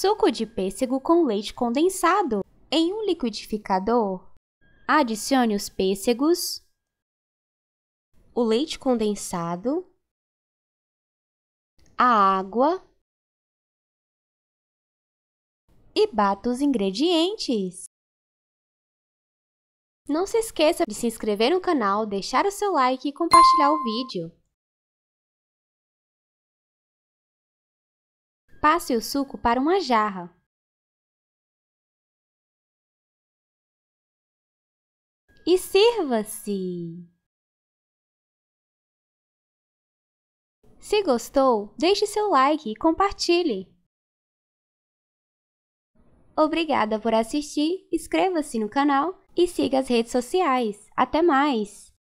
Suco de pêssego com leite condensado. Em um liquidificador, adicione os pêssegos, o leite condensado, a água e bata os ingredientes. Não se esqueça de se inscrever no canal, deixar o seu like e compartilhar o vídeo. Passe o suco para uma jarra. E sirva-se! Se gostou, deixe seu like e compartilhe! Obrigada por assistir, inscreva-se no canal e siga as redes sociais. Até mais!